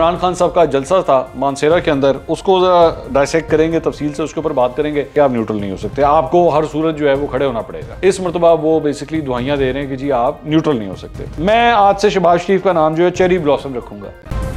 इमरान खान साहब का जलसा था मानसेरा के अंदर उसको डायसेक्ट करेंगे तफसील से उसके ऊपर बात करेंगे कि आप न्यूट्रल नहीं हो सकते आपको हर सूरत जो है वो खड़े होना पड़ेगा इस मरतबा वो बेसिकली दुआइयाँ दे रहे हैं कि जी आप न्यूट्रल नहीं हो सकते मैं आज से शबाज शरीफ का नाम जो है चेरी ब्लॉसम रखूंगा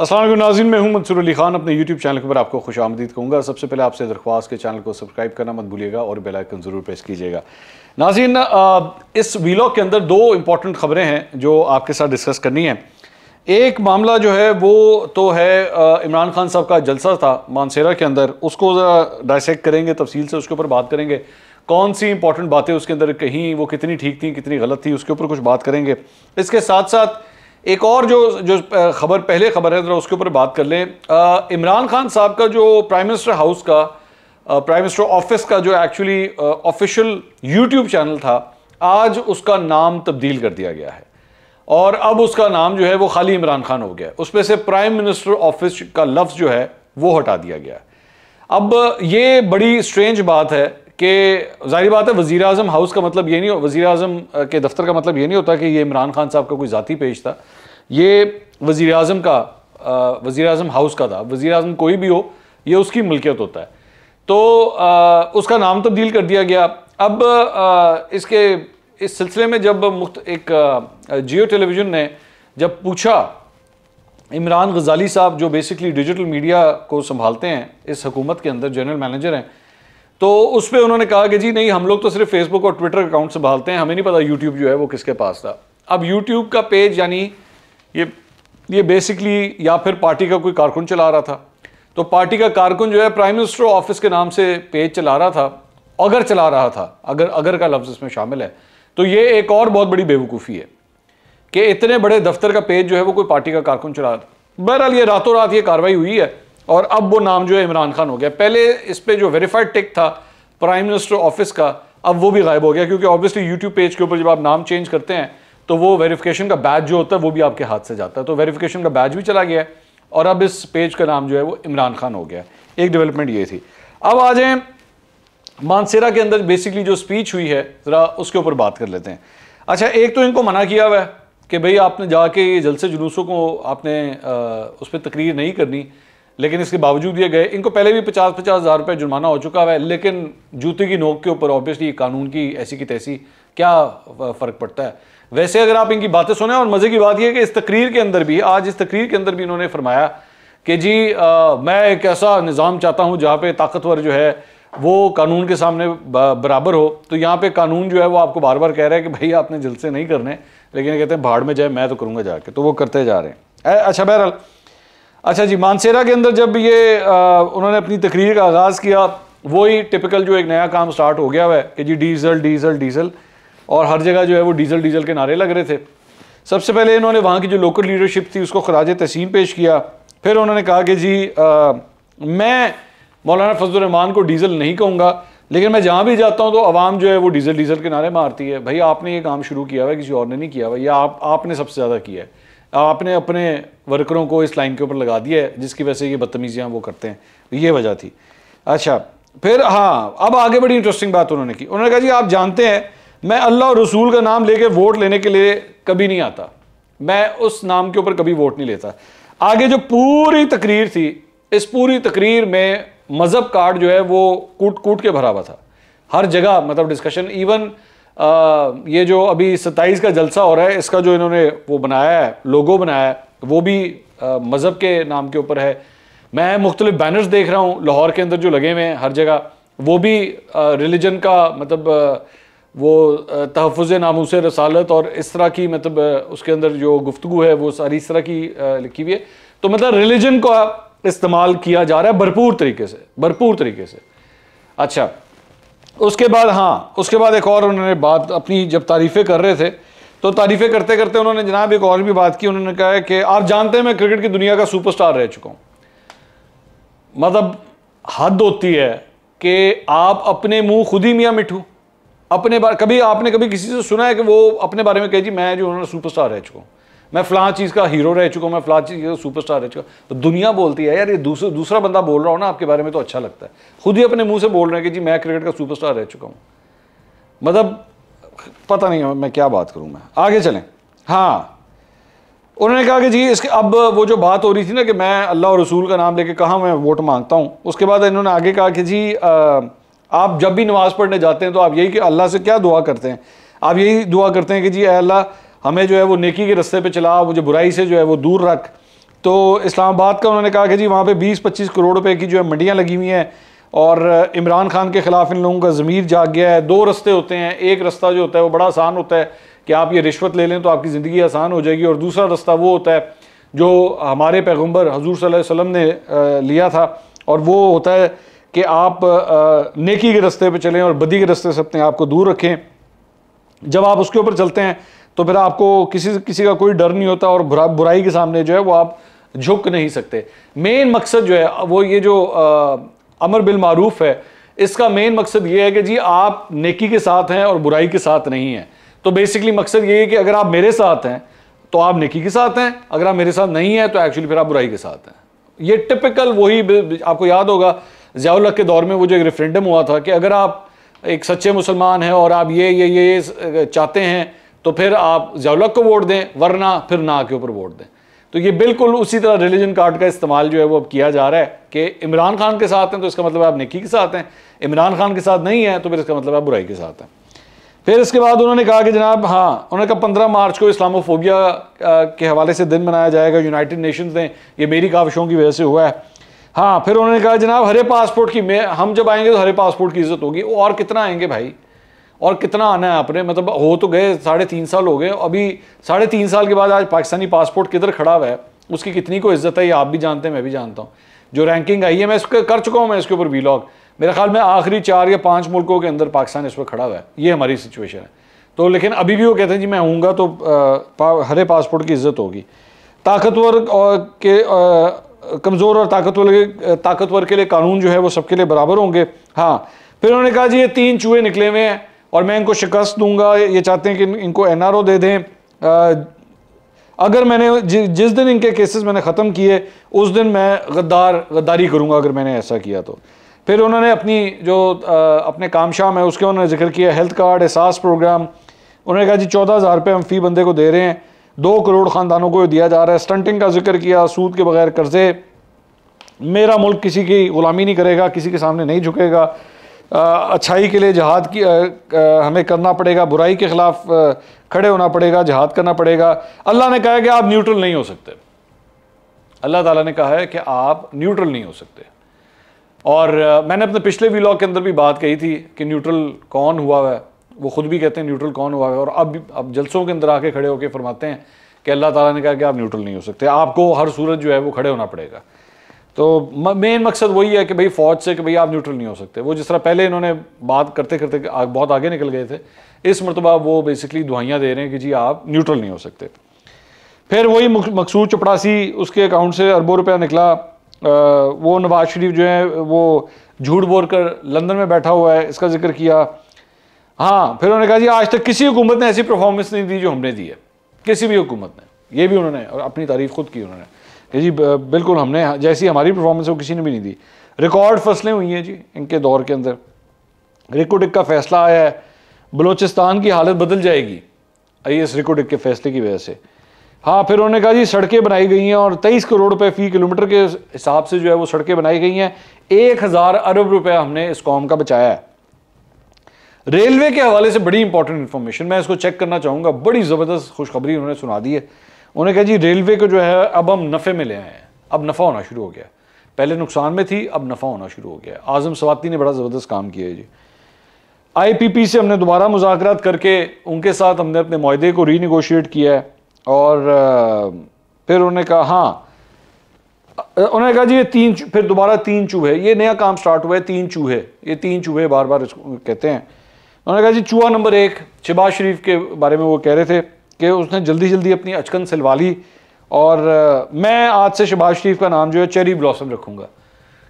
असलम नाजिन मैं हूँ मंसूर अली खान अपने यूट्यूब चैनल के ऊपर आपको खुश आमदीद कहूँगा सबसे पहले आपसे दरख्वास्त के चैनल को सब्सक्राइब करना मत भूलिएगा और बेल आइकन ज़रूर प्रेस कीजिएगा नाजीन इस वीलॉग के अंदर दो इंपॉर्टेंट खबरें हैं जो आपके साथ डिस्कस करनी है एक मामला जो है वो तो है इमरान खान साहब का जलसा था मानसेरा के अंदर उसको ज़रा करेंगे तफसील से उसके ऊपर बात करेंगे कौन सी इंपॉर्टेंट बातें उसके अंदर कहीं वो कितनी ठीक थी कितनी गलत थी उसके ऊपर कुछ बात करेंगे इसके साथ साथ एक और जो जो खबर पहले खबर है ज़रा उसके ऊपर बात कर लें इमरान खान साहब का जो प्राइम मिनिस्टर हाउस का प्राइम मिनिस्टर ऑफिस का जो एक्चुअली ऑफिशियल यूट्यूब चैनल था आज उसका नाम तब्दील कर दिया गया है और अब उसका नाम जो है वो खाली इमरान खान हो गया उसमें से प्राइम मिनिस्टर ऑफिस का लफ्ज़ जो है वो हटा दिया गया अब ये बड़ी स्ट्रेंज बात है कि जाहिर बात है वज़ी अजम हाउस का मतलब ये नहीं वज़ी अजम के दफ्तर का मतलब ये नहीं होता कि ये इमरान खान साहब का कोई ज़ाती पेज था ये वज़ी अजम का वज़ी अजम हाउस का था वज़ी अजम कोई भी हो ये उसकी मिल्कियत होता है तो आ, उसका नाम तब्दील कर दिया गया अब आ, इसके इस सिलसिले में जब मुख्त एक जियो टेलीविज़न ने जब पूछा इमरान गजाली साहब जो बेसिकली डिजिटल मीडिया को संभालते हैं इस हकूमत के अंदर जनरल मैनेजर हैं तो उस पर उन्होंने कहा कि जी नहीं हम लोग तो सिर्फ फेसबुक और ट्विटर अकाउंट संभालते हैं हमें नहीं पता यूट्यूब जो है वो किसके पास था अब यूट्यूब का पेज यानी ये ये बेसिकली या फिर पार्टी का कोई कारकुन चला रहा था तो पार्टी का कारकुन जो है प्राइम मिनिस्टर ऑफिस के नाम से पेज चला रहा था अगर चला रहा था अगर अगर का लफ्ज़ इसमें शामिल है तो ये एक और बहुत बड़ी बेवकूफ़ी है कि इतने बड़े दफ्तर का पेज जो है वो कोई पार्टी का कारकुन चला रहा था बहरहाल ये रातों रात ये कार्रवाई हुई है और अब वो नाम जो है इमरान खान हो गया पहले इस पर जो वेरीफाइड टिक था प्राइम मिनिस्टर ऑफिस का अब वो भी गायब हो गया क्योंकि ऑब्वियसली यूट्यूब पेज के ऊपर जब आप नाम चेंज करते हैं तो वो वेरिफिकेशन का बैच जो होता है वो भी आपके हाथ से जाता है तो वेरिफिकेशन का बैच भी चला गया है और अब इस पेज का नाम जो है वो इमरान खान हो गया एक डेवलपमेंट ये थी अब आ जाए मानसेरा के अंदर बेसिकली जो स्पीच हुई है ज़रा उसके ऊपर बात कर लेते हैं अच्छा एक तो इनको मना किया हुआ है कि भाई आपने जाके ये जलसे जुलूसों को आपने आ, उस पर तकरीर नहीं करनी लेकिन इसके बावजूद ये गए इनको पहले भी पचास पचास हज़ार रुपये जुर्माना हो चुका है लेकिन जूते की नोक के ऊपर ऑब्वियसली कानून की ऐसी की तैसी क्या फ़र्क पड़ता है वैसे अगर आप इनकी बातें सुने और मज़े की बात यह कि इस तकरीर के अंदर भी आज इस तकरीर के अंदर भी इन्होंने फरमाया कि जी आ, मैं एक ऐसा निज़ाम चाहता हूँ जहाँ पर ताकतवर जो है वो कानून के सामने बराबर हो तो यहाँ पे कानून जो है वो आपको बार बार कह रहा है कि भाई आपने जलसे नहीं करने लेकिन कहते हैं भाड़ में जाए मैं तो करूँगा जाके तो वो करते जा रहे हैं अच्छा बहरहाल अच्छा जी मानसेरा के अंदर जब ये आ, उन्होंने अपनी तकरीर का आगाज़ किया वही टिपिकल जो एक नया काम स्टार्ट हो गया हुआ है कि जी डीज़ल डीज़ल डीज़ल और हर जगह जो है वो डीज़ल डीज़ल के नारे लग रहे थे सबसे पहले इन्होंने वहाँ की जो लोकल लीडरशिप थी उसको खराज तसीम पेश किया फिर उन्होंने कहा कि जी आ, मैं मौलाना फजलरहमान को डीज़ल नहीं कहूँगा लेकिन मैं जहाँ भी जाता हूँ तो आवाम जो है वो डीज़ल डीज़ल के नारे मारती है भाई आपने ये काम शुरू किया हुआ है किसी और ने नहीं किया हुआ या आप आपने सबसे ज़्यादा किया है आपने अपने वर्करों को इस लाइन के ऊपर लगा दिया है जिसकी वजह से ये बदतमीजियाँ वो करते हैं ये वजह थी अच्छा फिर हाँ अब आगे बड़ी इंटरेस्टिंग बात उन्होंने की उन्होंने कहा जी आप जानते हैं मैं अल्लाह और रसूल का नाम लेके वोट लेने के लिए कभी नहीं आता मैं उस नाम के ऊपर कभी वोट नहीं लेता आगे जो पूरी तकरीर थी इस पूरी तकरीर में मज़हब कार्ड जो है वो कूट कूट के भरा हुआ था हर जगह मतलब डिस्कशन इवन आ, ये जो अभी सत्ताईस का जलसा हो रहा है इसका जो इन्होंने वो बनाया है लोगो बनाया है वो भी मज़हब के नाम के ऊपर है मैं मुख्तलिफ बैनर्स देख रहा हूँ लाहौर के अंदर जो लगे हुए हैं हर जगह वो भी रिलीजन का मतलब वो तहफ़ नामूस रसालत और इस तरह की मतलब उसके अंदर जो गुफ्तु है वो सारी इस तरह की लिखी हुई है तो मतलब रिलीजन का इस्तेमाल किया जा रहा है भरपूर तरीके से भरपूर तरीके से अच्छा उसके बाद हाँ उसके बाद एक और उन्होंने बात अपनी जब तारीफ़ें कर रहे थे तो तारीफ़ें करते करते उन्होंने जनाब एक और भी बात की उन्होंने कहा कि आप जानते हैं मैं क्रिकेट की दुनिया का सुपरस्टार रह चुका हूँ मतलब हद होती है कि आप अपने मुंह खुद ही मियाँ मिठू अपने बारे कभी आपने कभी किसी से सुना है कि वो अपने बारे में कहे जी मैं जो उन्होंने सुपरस्टार रह चुका हूँ मैं फलां चीज़ का हीरो रह चुका हूँ मैं फलां चीज़ का सुपरस्टार रह चुका तो दुनिया बोलती है यार ये दूसरा दूसरा बंदा बोल रहा हो ना आपके बारे में तो अच्छा लगता है खुद ही अपने मुंह से बोल रहे हैं कि जी मैं क्रिकेट का सुपरस्टार रह चुका हूँ मतलब पता नहीं मैं क्या बात करूँ मैं आगे चलें हाँ उन्होंने कहा कि जी इसके अब वो जो बात हो रही थी ना कि मैं अल्लाह और रसूल का नाम लेके कहाँ मैं वोट मांगता हूँ उसके बाद इन्होंने आगे कहा कि जी आ, आप जब भी नमाज़ पढ़ने जाते हैं तो आप यही कि अल्लाह से क्या दुआ करते हैं आप यही दुआ करते हैं कि जी अल्लाह हमें जो है वो नेकी के रस्ते पे चला मुझे बुराई से जो है वो दूर रख तो इस्लामाबाद का उन्होंने कहा कि जी वहाँ पे 20-25 करोड़ रुपए की जो है मंडियाँ लगी हुई हैं और इमरान खान के ख़िलाफ़ इन लोगों का ज़मीर जाग गया है दो रस्ते होते हैं एक रास्ता जो होता है वो बड़ा आसान होता है कि आप ये रिश्वत ले लें तो आपकी ज़िंदगी आसान हो जाएगी और दूसरा रास्ता वो होता है जो हमारे पैगम्बर हजूर सल्लम ने लिया था और वो होता है कि आप नेकी के रस्ते पर चलें और बदी के रस्ते से अपने आप को दूर रखें जब आप उसके ऊपर चलते हैं तो फिर आपको किसी किसी का कोई डर नहीं होता और बुरा बुराई के सामने जो है वो आप झुक नहीं सकते मेन मकसद जो है वो ये जो आ, अमर बिल मारूफ है इसका मेन मकसद ये है कि जी आप नेकी के साथ हैं और बुराई के साथ नहीं हैं तो बेसिकली मकसद ये है कि अगर आप मेरे साथ हैं तो आप नेकी के साथ हैं अगर आप मेरे साथ नहीं हैं तो एक्चुअली फिर आप बुराई के साथ हैं ये टिपिकल वही आपको याद होगा जियाउल्ला के दौर में वो जो एक रेफरेंडम हुआ था कि अगर आप एक सच्चे मुसलमान हैं और आप ये ये, ये चाहते हैं तो फिर आप जयालक को वोट दें वरना फिर ना के ऊपर वोट दें तो ये बिल्कुल उसी तरह रिलीजन कार्ड का इस्तेमाल जो है वो अब किया जा रहा है कि इमरान खान के साथ हैं तो इसका मतलब आप निकी के साथ हैं इमरान खान के साथ नहीं है तो फिर इसका मतलब आप बुराई के साथ हैं फिर इसके बाद उन्होंने कहा कि जनाब हाँ उन्होंने कहा पंद्रह मार्च को इस्लामोफोबिया के हवाले से दिन मनाया जाएगा यूनाइटेड नेशंस ने ये मेरी काविशों की वजह से हुआ है हाँ फिर उन्होंने कहा जनाब हरे पासपोर्ट की हम जब आएंगे तो हरे पासपोर्ट की इज्जत होगी और कितना आएंगे भाई और कितना आना है आपने मतलब हो तो गए साढ़े तीन साल हो गए अभी साढ़े तीन साल के बाद आज पाकिस्तानी पासपोर्ट किधर खड़ा हुआ है उसकी कितनी को इज्जत है ये आप भी जानते हैं मैं भी जानता हूँ जो रैंकिंग आई है मैं इसके कर चुका हूँ मैं इसके ऊपर वीलॉग मेरे ख्याल में आखिरी चार या पाँच मुल्कों के अंदर पाकिस्तान इस पर खड़ा हुआ है ये हमारी सिचुएशन है तो लेकिन अभी भी वो कहते हैं जी मैं आऊँगा तो हरे पासपोर्ट की इज्जत होगी ताकतवर के कमज़ोर और ताकतवर ताकतवर के लिए कानून जो है वो सबके लिए बराबर होंगे हाँ फिर उन्होंने कहा जी ये तीन चूहे निकले हुए हैं और मैं इनको शिकस्त दूंगा ये चाहते हैं कि इनको एनआरओ दे दें अगर मैंने जि, जिस दिन इनके केसेस मैंने ख़त्म किए उस दिन मैं गद्दार गद्दारी करूँगा अगर मैंने ऐसा किया तो फिर उन्होंने अपनी जो आ, अपने काम शाम है उसके उन्होंने जिक्र किया हेल्थ कार्ड एहसास प्रोग्राम उन्होंने कहा जी चौदह हज़ार रुपये हम फ़ी बंदे को दे रहे हैं दो करोड़ ख़ानदानों को दिया जा रहा है स्टंटिंग का जिक्र किया सूद के बगैर कर्ज़े मेरा मुल्क किसी की ग़ुलामी नहीं करेगा किसी के सामने नहीं झुकेगा अच्छाई के लिए जहाद की आ, आ, हमें करना पड़ेगा बुराई के ख़िलाफ़ खड़े होना पड़ेगा जहाद करना पड़ेगा अल्लाह ने कहा है कि आप न्यूट्रल नहीं हो सकते अल्लाह ताला ने कहा है कि आप न्यूट्रल नहीं हो सकते और आ, मैंने अपने पिछले वीलॉग के अंदर भी बात कही थी कि न्यूट्रल कौन हुआ है वो ख़ुद भी कहते हैं न्यूट्रल कौन हुआ है और अब अब जलसों के अंदर आके खड़े होकर फरमाते हैं कि अल्लाह ताला ने कहा कि आप न्यूट्रल नहीं हो सकते आपको हर सूरत जो है वो खड़े होना पड़ेगा तो मेन मकसद वही है कि भाई फौज से कि भाई आप न्यूट्रल नहीं हो सकते वो जिस तरह पहले इन्होंने बात करते करते बहुत आगे निकल गए थे इस मरतबा वो बेसिकली दुहाइयाँ दे रहे हैं कि जी आप न्यूट्रल नहीं हो सकते फिर वही मकसूद चपड़ासी उसके अकाउंट से अरबों रुपया निकला आ, वो नवाज शरीफ जो है वो झूठ बोल कर लंदन में बैठा हुआ है इसका जिक्र किया हाँ फिर उन्होंने कहा जी आज तक किसी हुकूमत ने ऐसी परफॉर्मेंस नहीं दी जो हमने दी है किसी भी हुकूमत ने ये भी उन्होंने और अपनी तारीफ खुद की उन्होंने जी बिल्कुल हमने जैसी हमारी परफॉर्मेंस है वो किसी ने भी नहीं दी रिकॉर्ड फसलें हुई हैं जी इनके दौर के अंदर रिकोटिक का फैसला आया है बलोचिस्तान की हालत बदल जाएगी आई एस रिकोटिक के फैसले की वजह से हाँ फिर उन्होंने कहा जी सड़कें बनाई गई हैं और तेईस करोड़ रुपए फी किलोमीटर के हिसाब से जो है वो सड़कें बनाई गई हैं एक हज़ार अरब रुपया हमने इस कॉम का बचाया है रेलवे के हवाले से बड़ी इंपॉर्टेंट इन्फॉर्मेशन मैं इसको चेक करना चाहूँगा बड़ी ज़बरदस्त खुशखबरी उन्होंने सुना दी है उन्होंने कहा जी रेलवे को जो है अब हम नफ़े में ले आए हैं अब नफ़ा होना शुरू हो गया पहले नुकसान में थी अब नफ़ा होना शुरू हो गया आज़म सवाती ने बड़ा ज़बरदस्त काम किया है जी आईपीपी से हमने दोबारा मुजाकर करके उनके साथ हमने अपने माहे को रीनिगोशिएट किया है और फिर उन्होंने कहा हाँ उन्होंने कहा जी ये तीन फिर दोबारा तीन चूहे ये नया काम स्टार्ट हुआ है तीन चूहे ये तीन चूहे बार बार कहते हैं उन्होंने कहा जी चूहा नंबर एक शहबाज शरीफ के बारे में वो कह रहे थे कि उसने जल्दी जल्दी अपनी अचकन सिलवा ली और मैं आज से शबाज शरीफ का नाम जो है चेरी ब्लॉसम रखूँगा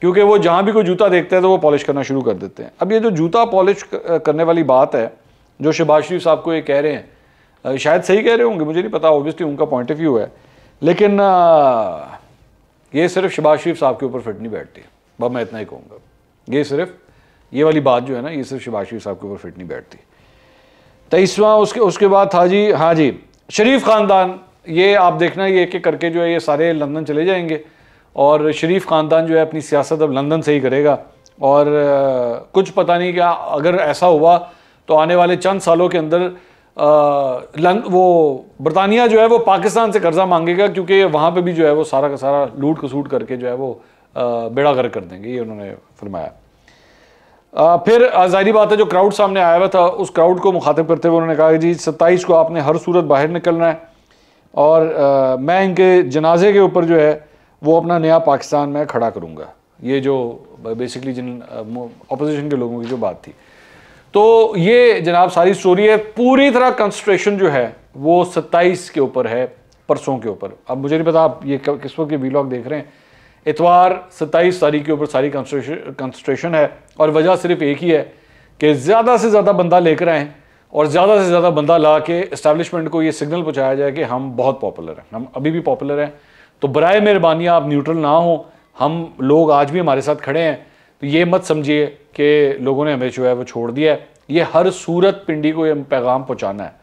क्योंकि वो जहाँ भी कोई जूता देखते हैं तो वो पॉलिश करना शुरू कर देते हैं अब ये जो जूता पॉलिश करने वाली बात है जो शबाज शरीफ साहब को ये कह रहे हैं शायद सही कह रहे होंगे मुझे नहीं पता ऑब्वियसली उनका पॉइंट ऑफ व्यू है लेकिन ये सिर्फ शबाज शरीफ साहब के ऊपर फिट नहीं बैठती बस मैं इतना ही कहूँगा ये सिर्फ ये वाली बात जो है ना ये सिर्फ शबाज शरीफ साहब के ऊपर फिट नहीं बैठती तेईसवा उसके उसके बाद था जी हाँ जी शरीफ ख़ानदान ये आप देखना ये एक एक करके जो है ये सारे लंदन चले जाएंगे और शरीफ ख़ानदान जो है अपनी सियासत अब लंदन से ही करेगा और आ, कुछ पता नहीं क्या अगर ऐसा हुआ तो आने वाले चंद सालों के अंदर आ, वो बरतानिया जो है वो पाकिस्तान से कर्ज़ा मांगेगा क्योंकि वहाँ पर भी जो है वो सारा का सारा लूट कसूट करके जो है वो आ, बेड़ा गर्क कर देंगे ये उन्होंने फरमाया फिर जाहिर बात है जो क्राउड सामने आया हुआ था उस क्राउड को मुखातिब करते हुए उन्होंने कहा कि जी सत्ताईस को आपने हर सूरत बाहर निकलना है और आ, मैं इनके जनाजे के ऊपर जो है वो अपना नया पाकिस्तान मैं खड़ा करूँगा ये जो बेसिकली जिन अपोजिशन के लोगों की जो बात थी तो ये जनाब सारी स्टोरी है पूरी तरह कंसट्रेशन जो है वो सत्ताईस के ऊपर है परसों के ऊपर अब मुझे नहीं पता आप ये किस वक्त ये वीलॉग देख रहे हैं इतवार 27 तारीख के ऊपर सारी कंसट्रेशन है और वजह सिर्फ एक ही है कि ज़्यादा से ज़्यादा बंदा लेकर आएँ और ज़्यादा से ज़्यादा बंदा ला के इस्टेब्लिशमेंट को ये सिग्नल पहुँचाया जाए कि हम बहुत पॉपुलर हैं हम अभी भी पॉपुलर हैं तो बर मेहरबानी आप न्यूट्रल ना हों हम लोग आज भी हमारे साथ खड़े हैं तो ये मत समझिए कि लोगों ने हमें जो है वो छोड़ दिया है ये हर सूरत पिंडी को ये पैगाम पहुँचाना है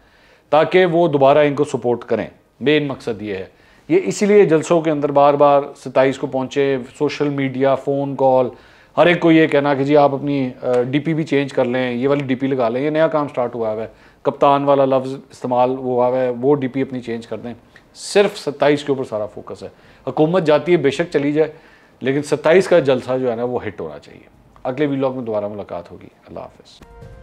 ताकि वो दोबारा इनको सपोर्ट करें मेन मकसद ये है ये इसीलिए जलसों के अंदर बार बार सताईस को पहुंचे सोशल मीडिया फ़ोन कॉल हर एक को ये कहना कि जी आप अपनी डीपी भी चेंज कर लें ये वाली डीपी लगा लें ये नया काम स्टार्ट हुआ है कप्तान वाला लफ्ज़ इस्तेमाल हुआ है वो डीपी अपनी चेंज कर दें सिर्फ सत्ताईस के ऊपर सारा फोकस है हुकूमत जाती है बेशक चली जाए लेकिन सत्ताईस का जलसा जो है ना वो हिट होना चाहिए अगले वीलॉग में दोबारा मुलाकात होगी अल्लाह हाफ